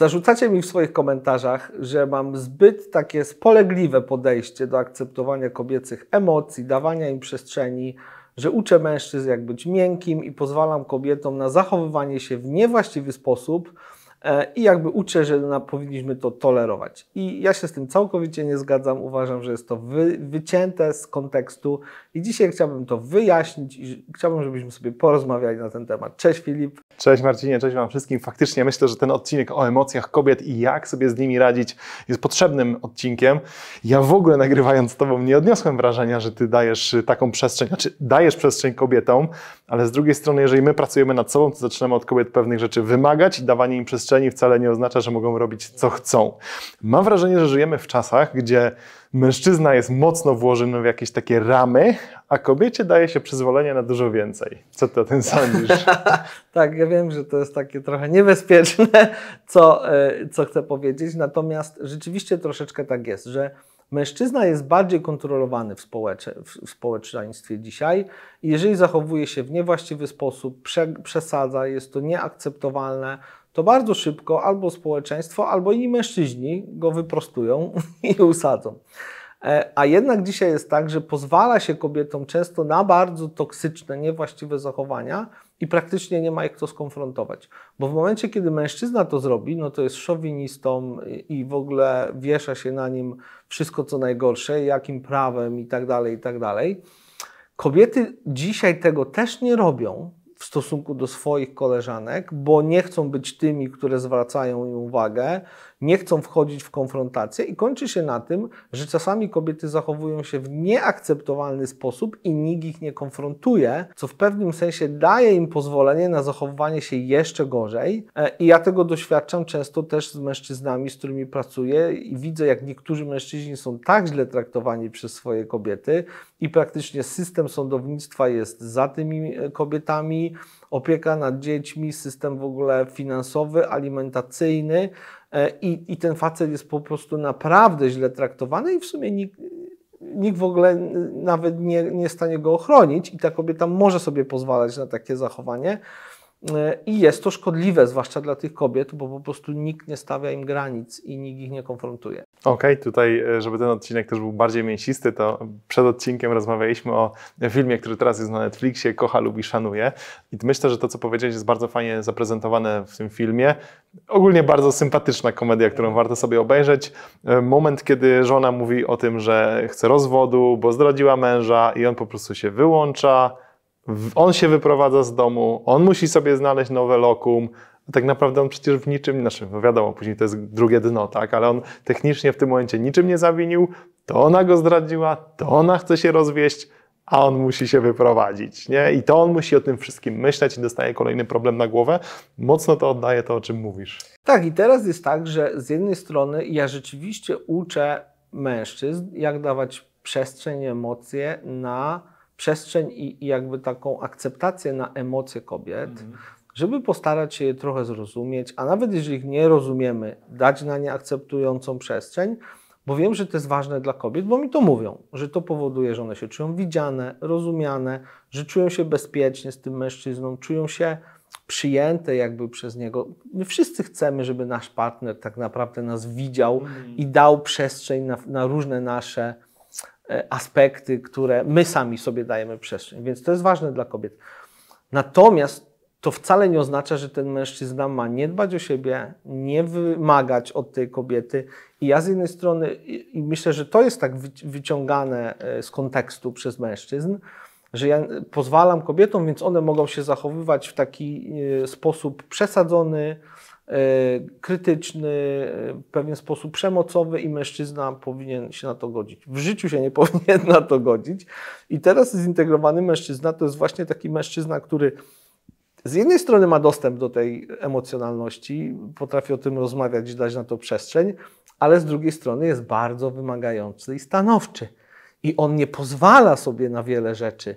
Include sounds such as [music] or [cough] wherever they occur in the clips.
Zarzucacie mi w swoich komentarzach, że mam zbyt takie spolegliwe podejście do akceptowania kobiecych emocji, dawania im przestrzeni, że uczę mężczyzn jak być miękkim i pozwalam kobietom na zachowywanie się w niewłaściwy sposób, E, i jakby uczę, że powinniśmy to tolerować. I ja się z tym całkowicie nie zgadzam. Uważam, że jest to wy, wycięte z kontekstu i dzisiaj chciałbym to wyjaśnić i chciałbym, żebyśmy sobie porozmawiali na ten temat. Cześć Filip. Cześć Marcinie, cześć Wam wszystkim. Faktycznie myślę, że ten odcinek o emocjach kobiet i jak sobie z nimi radzić jest potrzebnym odcinkiem. Ja w ogóle nagrywając z Tobą nie odniosłem wrażenia, że Ty dajesz y, taką przestrzeń, znaczy dajesz przestrzeń kobietom, ale z drugiej strony, jeżeli my pracujemy nad sobą, to zaczynamy od kobiet pewnych rzeczy wymagać i dawanie im przestrzeni oczyszczeni wcale nie oznacza, że mogą robić co chcą. Mam wrażenie, że żyjemy w czasach, gdzie mężczyzna jest mocno włożony w jakieś takie ramy, a kobiecie daje się przyzwolenie na dużo więcej. Co ty o tym sądzisz? [laughs] tak, ja wiem, że to jest takie trochę niebezpieczne, co, e, co chcę powiedzieć, natomiast rzeczywiście troszeczkę tak jest, że Mężczyzna jest bardziej kontrolowany w, społecze, w społeczeństwie dzisiaj i jeżeli zachowuje się w niewłaściwy sposób, prze, przesadza, jest to nieakceptowalne, to bardzo szybko albo społeczeństwo, albo inni mężczyźni go wyprostują [laughs] i usadzą. E, a jednak dzisiaj jest tak, że pozwala się kobietom często na bardzo toksyczne, niewłaściwe zachowania, i praktycznie nie ma ich kto skonfrontować. Bo w momencie, kiedy mężczyzna to zrobi, no to jest szowinistą i w ogóle wiesza się na nim wszystko co najgorsze, jakim prawem i tak dalej, i tak dalej. Kobiety dzisiaj tego też nie robią w stosunku do swoich koleżanek, bo nie chcą być tymi, które zwracają im uwagę, nie chcą wchodzić w konfrontację i kończy się na tym, że czasami kobiety zachowują się w nieakceptowalny sposób i nikt ich nie konfrontuje, co w pewnym sensie daje im pozwolenie na zachowywanie się jeszcze gorzej. E, I ja tego doświadczam często też z mężczyznami, z którymi pracuję i widzę, jak niektórzy mężczyźni są tak źle traktowani przez swoje kobiety i praktycznie system sądownictwa jest za tymi e, kobietami, opieka nad dziećmi, system w ogóle finansowy, alimentacyjny. E, I, I ten facet jest po prostu naprawdę źle traktowany i w sumie nikt, nikt w ogóle nawet nie, nie jest w stanie go ochronić i ta kobieta może sobie pozwalać na takie zachowanie. E, I jest to szkodliwe, zwłaszcza dla tych kobiet, bo po prostu nikt nie stawia im granic i nikt ich nie konfrontuje. Okej, okay, tutaj, e, żeby ten odcinek też był bardziej mięsisty, to przed odcinkiem rozmawialiśmy o filmie, który teraz jest na Netflixie, Kocha, lubi, szanuje. I myślę, że to, co powiedziałeś, jest bardzo fajnie zaprezentowane w tym filmie. Ogólnie bardzo sympatyczna komedia, którą warto sobie obejrzeć. E, moment, kiedy żona mówi o tym, że chce rozwodu, bo zdradziła męża i on po prostu się wyłącza on się wyprowadza z domu, on musi sobie znaleźć nowe lokum. Tak naprawdę on przecież w niczym, znaczy no wiadomo, później to jest drugie dno, tak, ale on technicznie w tym momencie niczym nie zawinił, to ona go zdradziła, to ona chce się rozwieść, a on musi się wyprowadzić, nie? I to on musi o tym wszystkim myśleć i dostaje kolejny problem na głowę. Mocno to oddaje to, o czym mówisz. Tak, i teraz jest tak, że z jednej strony ja rzeczywiście uczę mężczyzn, jak dawać przestrzeń, emocje na przestrzeń i, i jakby taką akceptację na emocje kobiet, mhm. żeby postarać się je trochę zrozumieć, a nawet jeżeli ich nie rozumiemy, dać na nie akceptującą przestrzeń, bo wiem, że to jest ważne dla kobiet, bo mi to mówią, że to powoduje, że one się czują widziane, rozumiane, że czują się bezpiecznie z tym mężczyzną, czują się przyjęte jakby przez niego. My wszyscy chcemy, żeby nasz partner tak naprawdę nas widział mhm. i dał przestrzeń na, na różne nasze E, aspekty, które my sami sobie dajemy przestrzeń. Więc to jest ważne dla kobiet. Natomiast to wcale nie oznacza, że ten mężczyzna ma nie dbać o siebie, nie wymagać od tej kobiety. I ja z jednej strony, i myślę, że to jest tak wyciągane e, z kontekstu przez mężczyzn, że ja pozwalam kobietom, więc one mogą się zachowywać w taki e, sposób przesadzony, E, krytyczny, e, w pewien sposób przemocowy i mężczyzna powinien się na to godzić. W życiu się nie [laughs] powinien na to godzić. I teraz zintegrowany mężczyzna to jest właśnie taki mężczyzna, który z jednej strony ma dostęp do tej emocjonalności, potrafi o tym rozmawiać dać na to przestrzeń, ale z drugiej strony jest bardzo wymagający i stanowczy. I on nie pozwala sobie na wiele rzeczy.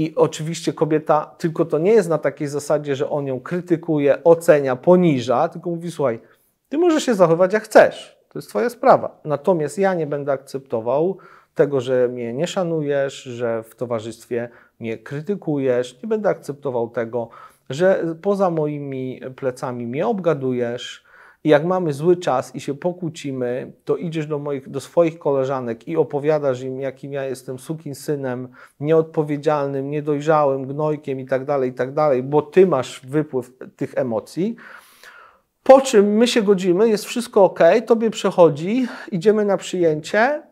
I oczywiście kobieta, tylko to nie jest na takiej zasadzie, że on ją krytykuje, ocenia, poniża, tylko mówi: Słuchaj, ty możesz się zachować jak chcesz, to jest Twoja sprawa. Natomiast ja nie będę akceptował tego, że mnie nie szanujesz, że w towarzystwie mnie krytykujesz, nie będę akceptował tego, że poza moimi plecami mnie obgadujesz, i jak mamy zły czas i się pokłócimy, to idziesz do, moich, do swoich koleżanek i opowiadasz im, jakim ja jestem synem, nieodpowiedzialnym, niedojrzałym, gnojkiem i tak dalej, i tak dalej, bo ty masz wypływ tych emocji. Po czym my się godzimy, jest wszystko ok, tobie przechodzi, idziemy na przyjęcie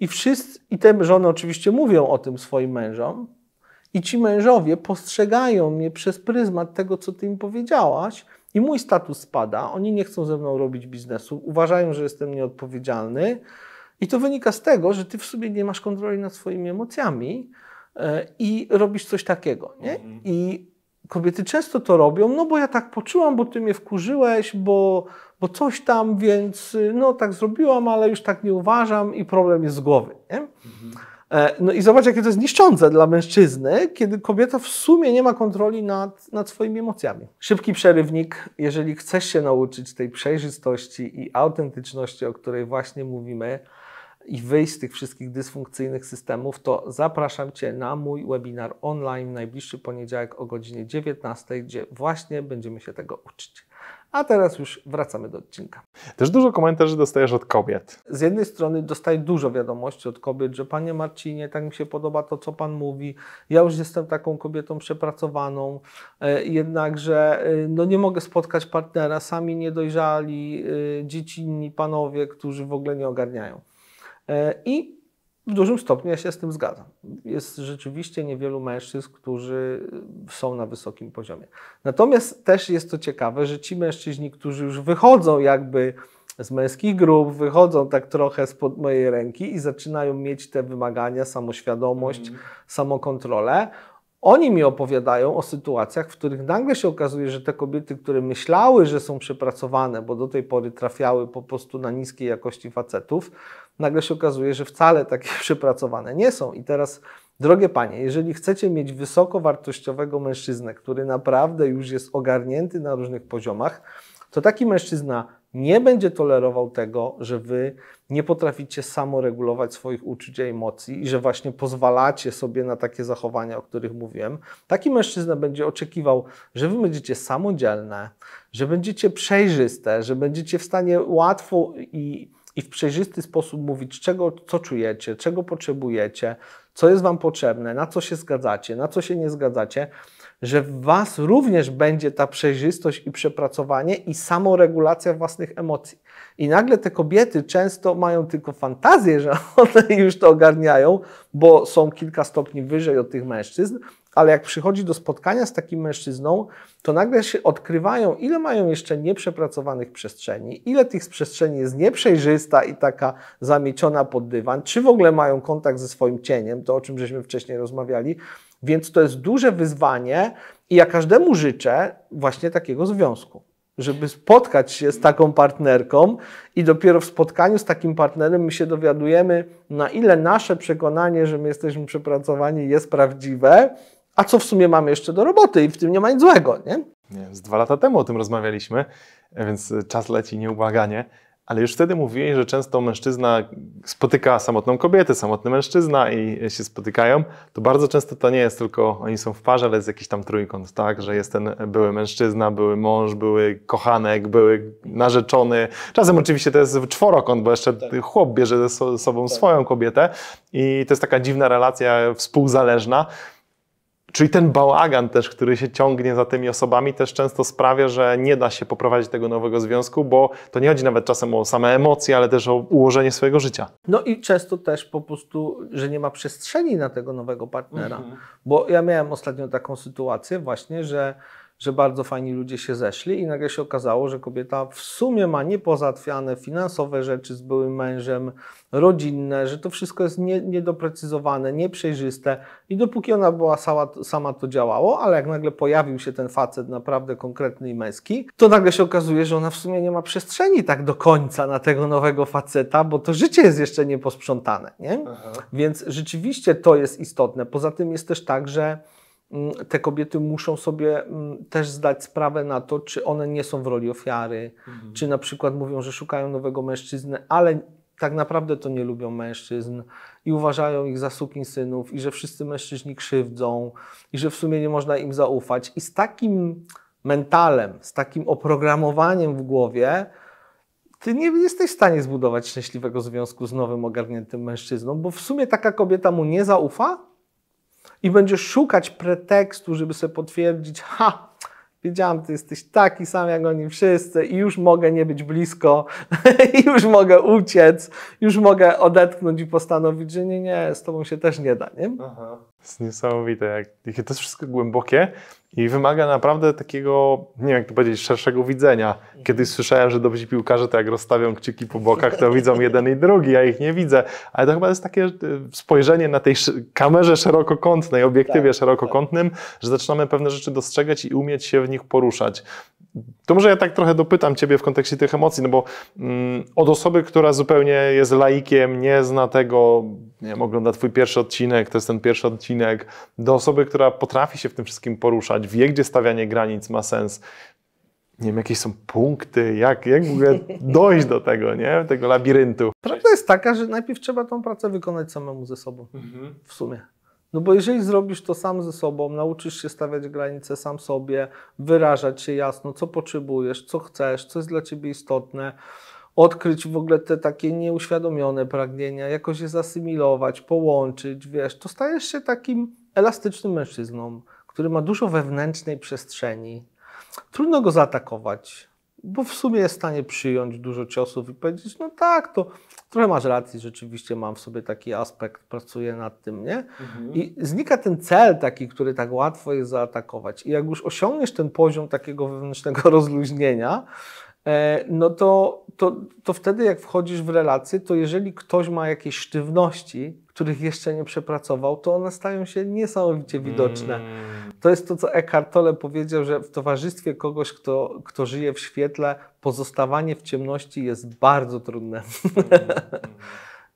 i wszyscy, i te żony oczywiście mówią o tym swoim mężom, i ci mężowie postrzegają mnie przez pryzmat tego, co ty im powiedziałaś, i mój status spada, oni nie chcą ze mną robić biznesu, uważają, że jestem nieodpowiedzialny. I to wynika z tego, że ty w sobie nie masz kontroli nad swoimi emocjami e, i robisz coś takiego. Nie? Mhm. I kobiety często to robią, no bo ja tak poczułam, bo ty mnie wkurzyłeś, bo, bo coś tam, więc y, no tak zrobiłam, ale już tak nie uważam i problem jest z głowy. Nie? Mhm. E, no i zobacz, jakie to jest niszczące dla mężczyzny, kiedy kobieta w sumie nie ma kontroli nad, nad swoimi emocjami. Szybki przerywnik, jeżeli chcesz się nauczyć tej przejrzystości i autentyczności, o której właśnie mówimy, i wyjść z tych wszystkich dysfunkcyjnych systemów, to zapraszam Cię na mój webinar online w najbliższy poniedziałek o godzinie 19, gdzie właśnie będziemy się tego uczyć. A teraz już wracamy do odcinka. Też dużo komentarzy dostajesz od kobiet. Z jednej strony dostaję dużo wiadomości od kobiet, że panie Marcinie, tak mi się podoba to, co pan mówi. Ja już jestem taką kobietą przepracowaną, e, jednakże e, no nie mogę spotkać partnera, sami niedojrzali, e, dziecinni panowie, którzy w ogóle nie ogarniają. I w dużym stopniu ja się z tym zgadzam. Jest rzeczywiście niewielu mężczyzn, którzy są na wysokim poziomie. Natomiast też jest to ciekawe, że ci mężczyźni, którzy już wychodzą jakby z męskich grup, wychodzą tak trochę spod mojej ręki i zaczynają mieć te wymagania, samoświadomość, mm. samokontrolę, oni mi opowiadają o sytuacjach, w których nagle się okazuje, że te kobiety, które myślały, że są przepracowane, bo do tej pory trafiały po prostu na niskiej jakości facetów, nagle się okazuje, że wcale takie [laughs] przepracowane nie są. I teraz, drogie panie, jeżeli chcecie mieć wysokowartościowego mężczyznę, który naprawdę już jest ogarnięty na różnych poziomach, to taki mężczyzna nie będzie tolerował tego, że wy nie potraficie samoregulować swoich uczuć i emocji i że właśnie pozwalacie sobie na takie zachowania, o których mówiłem, taki mężczyzna będzie oczekiwał, że wy będziecie samodzielne, że będziecie przejrzyste, że będziecie w stanie łatwo i, i w przejrzysty sposób mówić, czego, co czujecie, czego potrzebujecie, co jest wam potrzebne, na co się zgadzacie, na co się nie zgadzacie że w Was również będzie ta przejrzystość i przepracowanie i samoregulacja własnych emocji. I nagle te kobiety często mają tylko fantazję, że [laughs] one już to ogarniają, bo są kilka stopni wyżej od tych mężczyzn, ale jak przychodzi do spotkania z takim mężczyzną, to nagle się odkrywają, ile mają jeszcze nieprzepracowanych przestrzeni, ile tych przestrzeni jest nieprzejrzysta i taka zamieciona pod dywan, czy w ogóle mają kontakt ze swoim cieniem, to o czym żeśmy wcześniej rozmawiali. Więc to jest duże wyzwanie i ja każdemu życzę właśnie takiego związku żeby spotkać się z taką partnerką i dopiero w spotkaniu z takim partnerem my się dowiadujemy, na ile nasze przekonanie, że my jesteśmy przepracowani jest prawdziwe, a co w sumie mamy jeszcze do roboty i w tym nie ma nic złego, nie? nie z dwa lata temu o tym rozmawialiśmy, więc czas leci nieubłaganie. Ale już wtedy mówiłeś, że często mężczyzna spotyka samotną kobietę, samotny mężczyzna i się spotykają. To bardzo często to nie jest tylko oni są w parze, ale jest jakiś tam trójkąt, tak? Że jest ten były mężczyzna, były mąż, były kochanek, były narzeczony. Czasem oczywiście to jest czworokąt, bo jeszcze tak. chłop bierze ze sobą tak. swoją kobietę i to jest taka dziwna relacja współzależna. Czyli ten bałagan też, który się ciągnie za tymi osobami, też często sprawia, że nie da się poprowadzić tego nowego związku, bo to nie chodzi nawet czasem o same emocje, ale też o ułożenie swojego życia. No i często też po prostu, że nie ma przestrzeni na tego nowego partnera. Mhm. Bo ja miałem ostatnio taką sytuację właśnie, że że bardzo fajni ludzie się zeszli i nagle się okazało, że kobieta w sumie ma niepozatwiane finansowe rzeczy z byłym mężem, rodzinne, że to wszystko jest nie, niedoprecyzowane, nieprzejrzyste i dopóki ona była sama, sama to działało, ale jak nagle pojawił się ten facet naprawdę konkretny i męski, to nagle się okazuje, że ona w sumie nie ma przestrzeni tak do końca na tego nowego faceta, bo to życie jest jeszcze nieposprzątane, nie? Aha. Więc rzeczywiście to jest istotne. Poza tym jest też tak, że Mm, te kobiety muszą sobie mm, też zdać sprawę na to, czy one nie są w roli ofiary, mhm. czy na przykład mówią, że szukają nowego mężczyzny, ale tak naprawdę to nie lubią mężczyzn i uważają ich za synów i że wszyscy mężczyźni krzywdzą i że w sumie nie można im zaufać. I z takim mentalem, z takim oprogramowaniem w głowie, ty nie jesteś w stanie zbudować szczęśliwego związku z nowym ogarniętym mężczyzną, bo w sumie taka kobieta mu nie zaufa, i będziesz szukać pretekstu, żeby sobie potwierdzić, ha, wiedziałam, ty jesteś taki sam jak oni wszyscy i już mogę nie być blisko, [laughs] już mogę uciec, już mogę odetchnąć i postanowić, że nie, nie, z tobą się też nie da, nie? Aha jest niesamowite, jak, to jest wszystko głębokie i wymaga naprawdę takiego, nie wiem jak to powiedzieć, szerszego widzenia. Kiedyś mhm. słyszałem, że dobrzy piłkarze to jak rozstawią kciuki po bokach, to widzą jeden i drugi, ja ich nie widzę. Ale to chyba jest takie e, spojrzenie na tej kamerze szerokokątnej, obiektywie tak, szerokokątnym, tak. że zaczynamy pewne rzeczy dostrzegać i umieć się w nich poruszać. To może ja tak trochę dopytam Ciebie w kontekście tych emocji, no bo mm, od osoby, która zupełnie jest laikiem, nie zna tego, nie wiem, ogląda Twój pierwszy odcinek, to jest ten pierwszy odcinek, odcinek, do osoby, która potrafi się w tym wszystkim poruszać, wie, gdzie stawianie granic ma sens. Nie wiem, jakie są punkty, jak, jak w ogóle [laughs] dojść do tego, nie? Tego labiryntu. Prawda jest taka, że najpierw trzeba tą pracę wykonać samemu ze sobą. Mhm. W sumie. No bo jeżeli zrobisz to sam ze sobą, nauczysz się stawiać granice sam sobie, wyrażać się jasno, co potrzebujesz, co chcesz, co jest dla ciebie istotne, odkryć w ogóle te takie nieuświadomione pragnienia, jakoś je zasymilować, połączyć, wiesz, to stajesz się takim elastycznym mężczyzną, który ma dużo wewnętrznej przestrzeni. Trudno go zaatakować, bo w sumie jest w stanie przyjąć dużo ciosów i powiedzieć, no tak, to trochę masz racji, rzeczywiście mam w sobie taki aspekt, pracuję nad tym, nie? Mhm. I znika ten cel taki, który tak łatwo jest zaatakować. I jak już osiągniesz ten poziom takiego wewnętrznego [laughs] rozluźnienia, E, no to, to, to wtedy jak wchodzisz w relacje, to jeżeli ktoś ma jakieś sztywności, których jeszcze nie przepracował, to one stają się niesamowicie widoczne. Mm. To jest to, co Eckhart Tolle powiedział, że w towarzystwie kogoś, kto, kto żyje w świetle, pozostawanie w ciemności jest bardzo trudne. Mm. [laughs] mm.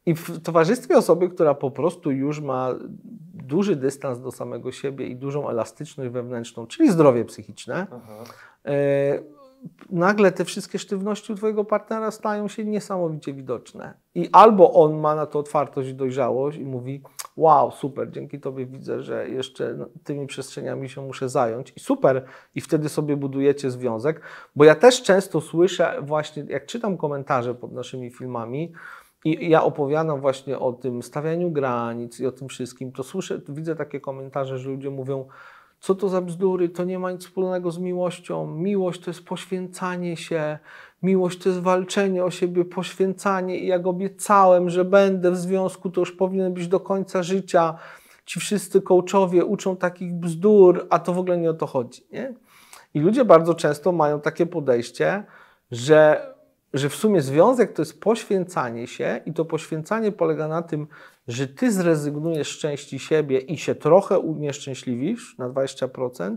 I w towarzystwie osoby, która po prostu już ma duży dystans do samego siebie i dużą elastyczność wewnętrzną, czyli zdrowie psychiczne, Aha e, nagle te wszystkie sztywności u Twojego partnera stają się niesamowicie widoczne. I albo on ma na to otwartość i dojrzałość i mówi: Wow, super, dzięki Tobie widzę, że jeszcze tymi przestrzeniami się muszę zająć. I super, i wtedy sobie budujecie związek. Bo ja też często słyszę, właśnie jak czytam komentarze pod naszymi filmami, i ja opowiadam właśnie o tym stawianiu granic i o tym wszystkim, to słyszę, to widzę takie komentarze, że ludzie mówią, co to za bzdury? To nie ma nic wspólnego z miłością. Miłość to jest poświęcanie się, miłość to jest walczenie o siebie, poświęcanie. I jak obiecałem, że będę w związku, to już powinien być do końca życia. Ci wszyscy coachowie uczą takich bzdur, a to w ogóle nie o to chodzi. Nie? I ludzie bardzo często mają takie podejście, że że w sumie związek to jest poświęcanie się i to poświęcanie polega na tym, że ty zrezygnujesz z części siebie i się trochę unieszczęśliwisz na 20%,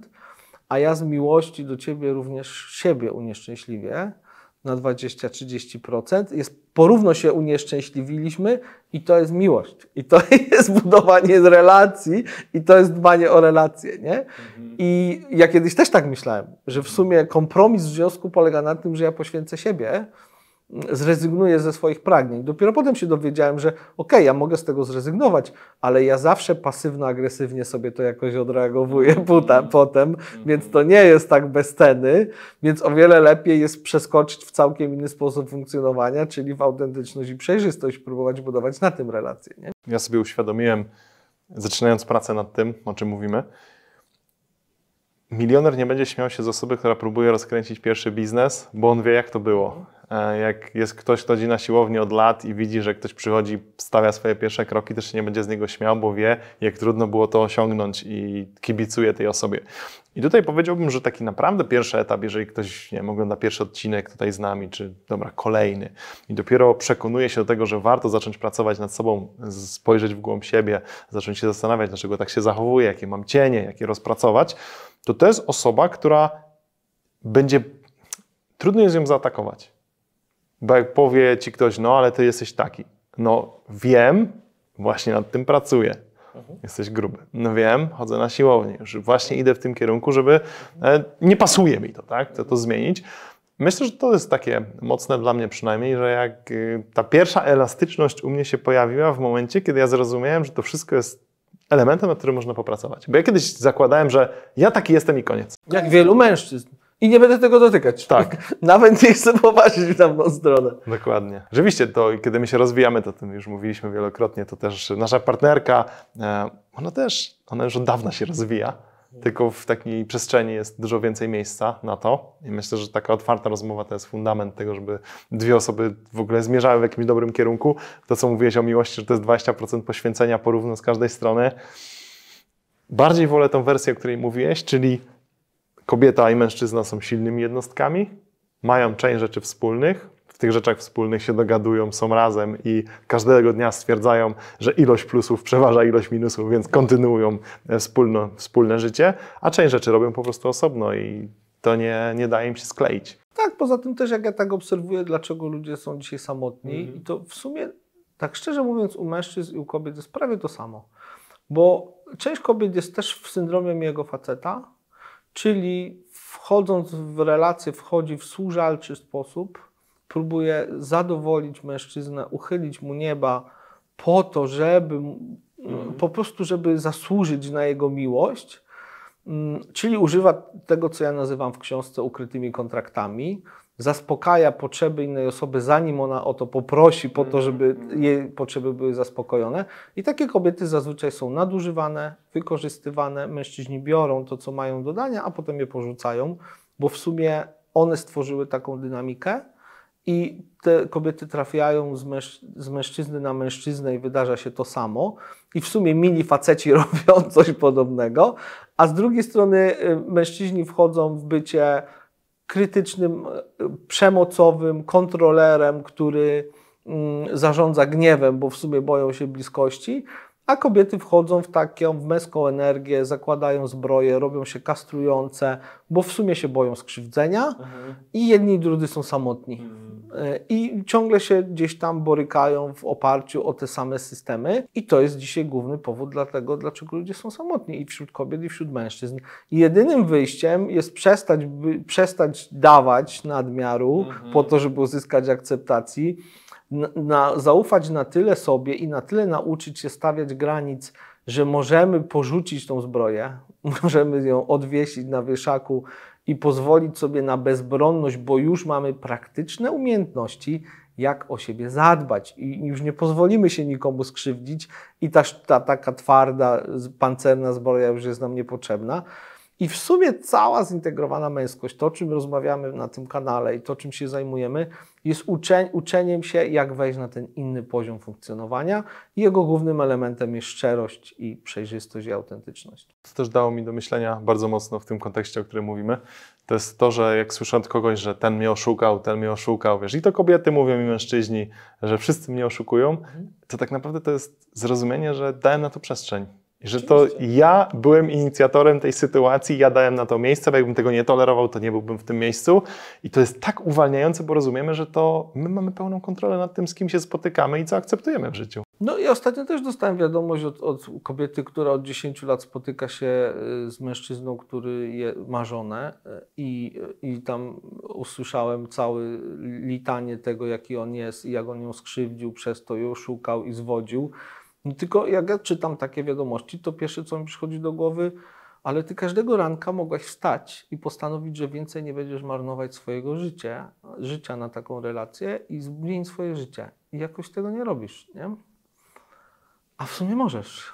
a ja z miłości do ciebie również siebie unieszczęśliwię na 20-30%. Jest porówno się unieszczęśliwiliśmy i to jest miłość. I to [laughs] jest budowanie relacji i to jest dbanie o relacje, nie? Mhm. I ja kiedyś też tak myślałem, że w sumie kompromis w związku polega na tym, że ja poświęcę siebie, zrezygnuję ze swoich pragnień. Dopiero potem się dowiedziałem, że okej, okay, ja mogę z tego zrezygnować, ale ja zawsze pasywno-agresywnie sobie to jakoś odreagowuję [laughs] mhm. potem, mhm. więc to nie jest tak bez ceny, więc o wiele lepiej jest przeskoczyć w całkiem inny sposób funkcjonowania, czyli w autentyczność i przejrzystość, próbować budować na tym relacje. Nie? Ja sobie uświadomiłem, zaczynając pracę nad tym, o czym mówimy, milioner nie będzie śmiał się z osoby, która próbuje rozkręcić pierwszy biznes, bo on wie, jak to było E, jak jest ktoś, kto chodzi na siłowni od lat i widzi, że ktoś przychodzi, stawia swoje pierwsze kroki, też się nie będzie z niego śmiał, bo wie, jak trudno było to osiągnąć i kibicuje tej osobie. I tutaj powiedziałbym, że taki naprawdę pierwszy etap, jeżeli ktoś nie wiem, ogląda pierwszy odcinek tutaj z nami, czy dobra, kolejny, i dopiero przekonuje się do tego, że warto zacząć pracować nad sobą, spojrzeć w głąb siebie, zacząć się zastanawiać, dlaczego tak się zachowuję, jakie mam cienie, jakie rozpracować, to to jest osoba, która będzie. Trudno jest ją zaatakować bo jak powie ci ktoś, no ale ty jesteś taki. No wiem, właśnie nad tym pracuję. Mhm. Jesteś gruby. No wiem, chodzę na siłownię. Już właśnie idę w tym kierunku, żeby e, nie pasuje mi to, tak? Chcę to mhm. zmienić. Myślę, że to jest takie mocne dla mnie przynajmniej, że jak y, ta pierwsza elastyczność u mnie się pojawiła w momencie, kiedy ja zrozumiałem, że to wszystko jest elementem, nad którym można popracować. Bo ja kiedyś zakładałem, że ja taki jestem i koniec. Jak wielu mężczyzn. I nie będę tego dotykać. Tak. [laughs] Nawet nie chcę popatrzeć w tamtą stronę. Dokładnie. Oczywiście to, kiedy my się rozwijamy, to tym już mówiliśmy wielokrotnie, to też nasza partnerka, e, ona też, ona już od dawna się rozwija, tylko w takiej przestrzeni jest dużo więcej miejsca na to. I myślę, że taka otwarta rozmowa to jest fundament tego, żeby dwie osoby w ogóle zmierzały w jakimś dobrym kierunku. To, co mówiłeś o miłości, że to jest 20% poświęcenia porówno z każdej strony. Bardziej wolę tą wersję, o której mówiłeś, czyli kobieta i mężczyzna są silnymi jednostkami, mają część rzeczy wspólnych, w tych rzeczach wspólnych się dogadują, są razem i każdego dnia stwierdzają, że ilość plusów przeważa ilość minusów, więc kontynuują e, wspólno, wspólne życie, a część rzeczy robią po prostu osobno i to nie, nie daje im się skleić. Tak, poza tym też jak ja tak obserwuję, dlaczego ludzie są dzisiaj samotni mhm. i to w sumie, tak szczerze mówiąc, u mężczyzn i u kobiet jest prawie to samo, bo część kobiet jest też w syndromie jego faceta, czyli wchodząc w relację, wchodzi w służalczy sposób, próbuje zadowolić mężczyznę, uchylić mu nieba po to, żeby mhm. po prostu, żeby zasłużyć na jego miłość. Mm, czyli używa tego, co ja nazywam w książce ukrytymi kontraktami, zaspokaja potrzeby innej osoby, zanim ona o to poprosi, po to, mhm. żeby jej potrzeby były zaspokojone. I takie kobiety zazwyczaj są nadużywane, wykorzystywane. Mężczyźni biorą to, co mają do dania, a potem je porzucają, bo w sumie one stworzyły taką dynamikę. I te kobiety trafiają z, męż z mężczyzny na mężczyznę i wydarza się to samo. I w sumie mini faceci [laughs] robią coś podobnego, a z drugiej strony y, mężczyźni wchodzą w bycie krytycznym, e, przemocowym kontrolerem, który mm, zarządza gniewem, bo w sumie boją się bliskości, a kobiety wchodzą w taką w męską energię, zakładają zbroje, robią się kastrujące, bo w sumie się boją skrzywdzenia mhm. i jedni i drudzy są samotni. Mhm. E, I ciągle się gdzieś tam borykają w oparciu o te same systemy. I to jest dzisiaj główny powód dla dlaczego ludzie są samotni i wśród kobiet, i wśród mężczyzn. I jedynym wyjściem jest przestać, by, przestać dawać nadmiaru mhm. po to, żeby uzyskać akceptacji na, zaufać na tyle sobie i na tyle nauczyć się stawiać granic, że możemy porzucić tą zbroję, [laughs] możemy ją odwiesić na wieszaku i pozwolić sobie na bezbronność, bo już mamy praktyczne umiejętności, jak o siebie zadbać i już nie pozwolimy się nikomu skrzywdzić i ta, ta taka twarda, pancerna zbroja już jest nam niepotrzebna. I w sumie cała zintegrowana męskość, to czym rozmawiamy na tym kanale i to czym się zajmujemy, jest uczeń, uczeniem się, jak wejść na ten inny poziom funkcjonowania. Jego głównym elementem jest szczerość i przejrzystość i autentyczność. To też dało mi do myślenia bardzo mocno w tym kontekście, o którym mówimy. To jest to, że jak słyszę od kogoś, że ten mnie oszukał, ten mnie oszukał, wiesz, i to kobiety mówią i mężczyźni, że wszyscy mnie oszukują, mhm. to tak naprawdę to jest zrozumienie, że dałem na to przestrzeń że to ja byłem inicjatorem tej sytuacji, ja dałem na to miejsce, bo jakbym tego nie tolerował, to nie byłbym w tym miejscu. I to jest tak uwalniające, bo rozumiemy, że to my mamy pełną kontrolę nad tym, z kim się spotykamy i co akceptujemy w życiu. No i ostatnio też dostałem wiadomość od, od kobiety, która od 10 lat spotyka się y, z mężczyzną, który je, ma żonę y, i, y, i tam usłyszałem cały litanie tego, jaki on jest i jak on ją skrzywdził, przez to ją szukał i zwodził. No tylko jak ja czytam takie wiadomości, to pierwsze co mi przychodzi do głowy, ale ty każdego ranka mogłaś wstać i postanowić, że więcej nie będziesz marnować swojego życia, życia na taką relację i zmień swoje życie. I jakoś tego nie robisz, nie? A w sumie możesz.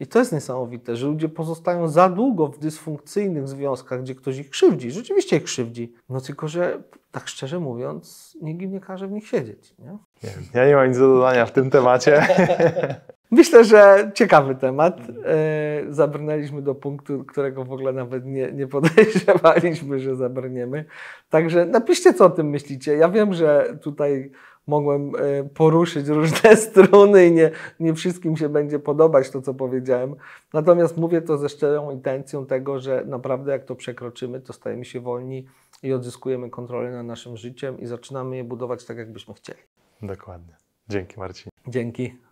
I to jest niesamowite, że ludzie pozostają za długo w dysfunkcyjnych związkach, gdzie ktoś ich krzywdzi, rzeczywiście ich krzywdzi. No tylko, że tak szczerze mówiąc, nikt im nie każe w nich siedzieć. Nie? nie ja nie mam nic do dodania w tym temacie. [laughs] Myślę, że ciekawy temat. E, zabrnęliśmy do punktu, którego w ogóle nawet nie, nie podejrzewaliśmy, że zabrniemy. Także napiszcie, co o tym myślicie. Ja wiem, że tutaj mogłem e, poruszyć różne [laughs] struny i nie, nie wszystkim się będzie podobać to, co powiedziałem. Natomiast mówię to ze szczerą intencją tego, że naprawdę jak to przekroczymy, to stajemy się wolni i odzyskujemy kontrolę nad naszym życiem i zaczynamy je budować tak, jakbyśmy chcieli. Dokładnie. Dzięki Marcin. Dzięki.